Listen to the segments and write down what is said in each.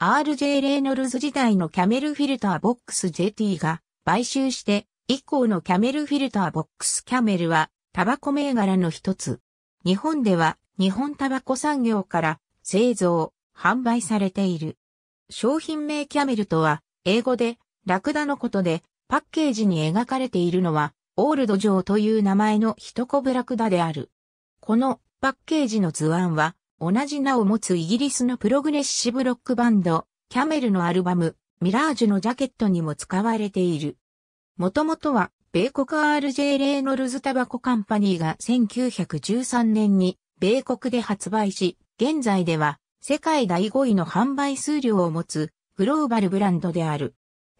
RJ レイノルズ時代のキャメルフィルターボックス JT が買収して以降のキャメルフィルターボックスキャメルはタバコ銘柄の一つ。日本では日本タバコ産業から製造、販売されている。商品名キャメルとは英語でラクダのことでパッケージに描かれているのはオールドジョーという名前の一コブラクダである。このパッケージの図案は同じ名を持つイギリスのプログレッシブロックバンド、キャメルのアルバム、ミラージュのジャケットにも使われている。もともとは、米国 RJ レーノルズタバコカンパニーが1913年に米国で発売し、現在では世界第5位の販売数量を持つグローバルブランドである。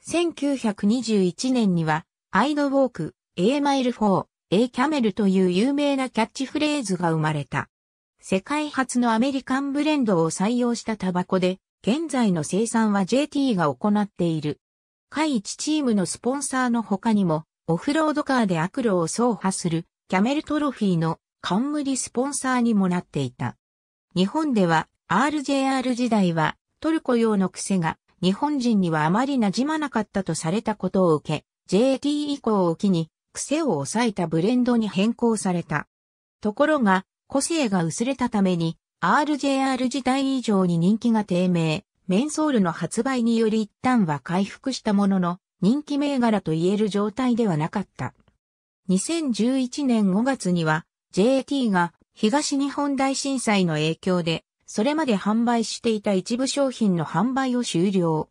1921年には、アイドウォーク、A マイル4、A キャメルという有名なキャッチフレーズが生まれた。世界初のアメリカンブレンドを採用したタバコで、現在の生産は JT が行っている。下一チームのスポンサーの他にも、オフロードカーで悪路を走破するキャメルトロフィーの冠スポンサーにもなっていた。日本では RJR 時代はトルコ用の癖が日本人にはあまり馴染まなかったとされたことを受け、JT 以降を機に癖を抑えたブレンドに変更された。ところが個性が薄れたために、RJR 時代以上に人気が低迷、メンソールの発売により一旦は回復したものの、人気銘柄と言える状態ではなかった。2011年5月には、JT が東日本大震災の影響で、それまで販売していた一部商品の販売を終了。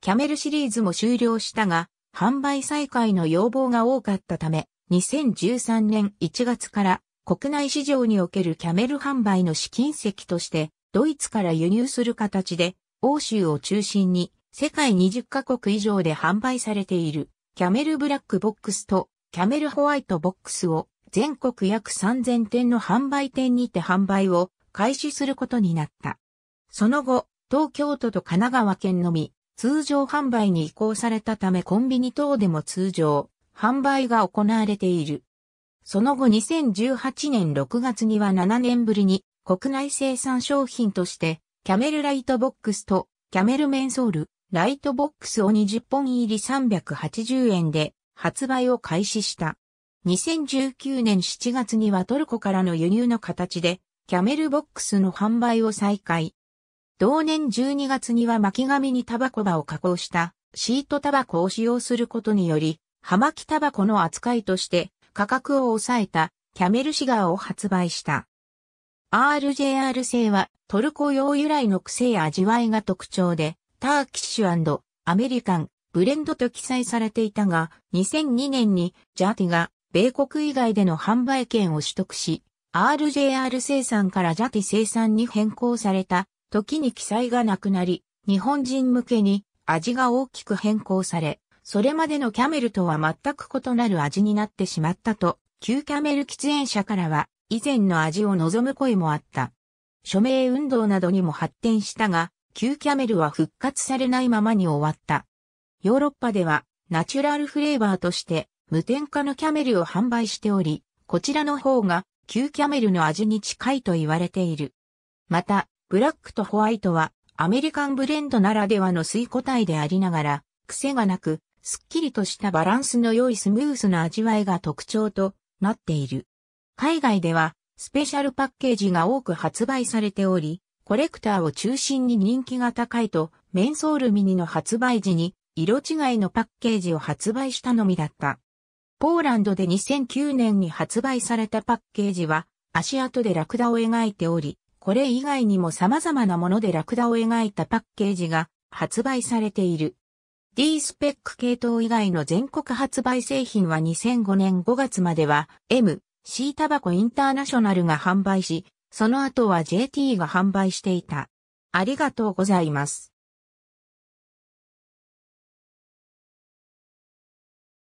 キャメルシリーズも終了したが、販売再開の要望が多かったため、2013年1月から国内市場におけるキャメル販売の試金石として、ドイツから輸入する形で、欧州を中心に世界20カ国以上で販売されている、キャメルブラックボックスとキャメルホワイトボックスを全国約3000店の販売店にて販売を開始することになった。その後、東京都と神奈川県のみ、通常販売に移行されたためコンビニ等でも通常、販売が行われている。その後2018年6月には7年ぶりに国内生産商品としてキャメルライトボックスとキャメルメンソールライトボックスを20本入り380円で発売を開始した。2019年7月にはトルコからの輸入の形でキャメルボックスの販売を再開。同年12月には巻紙にタバコ場を加工したシートタバコを使用することにより、葉巻タバコの扱いとして価格を抑えたキャメルシガーを発売した。RJR 製はトルコ用由来の癖や味わいが特徴で、ターキッシュアメリカン、ブレンドと記載されていたが、2002年にジャーティが米国以外での販売権を取得し、RJR 生産からジャティ生産に変更された時に記載がなくなり、日本人向けに味が大きく変更され、それまでのキャメルとは全く異なる味になってしまったと、旧キャメル喫煙者からは、以前の味を望む声もあった。署名運動などにも発展したが、旧キャメルは復活されないままに終わった。ヨーロッパでは、ナチュラルフレーバーとして、無添加のキャメルを販売しており、こちらの方が、旧キャメルの味に近いと言われている。また、ブラックとホワイトは、アメリカンブレンドならではの水個体でありながら、癖がなく、すっきりとしたバランスの良いスムースな味わいが特徴となっている。海外ではスペシャルパッケージが多く発売されており、コレクターを中心に人気が高いと、メンソールミニの発売時に色違いのパッケージを発売したのみだった。ポーランドで2009年に発売されたパッケージは足跡でラクダを描いており、これ以外にも様々なものでラクダを描いたパッケージが発売されている。D スペック系統以外の全国発売製品は2005年5月までは M、C タバコインターナショナルが販売し、その後は JT が販売していた。ありがとうございます。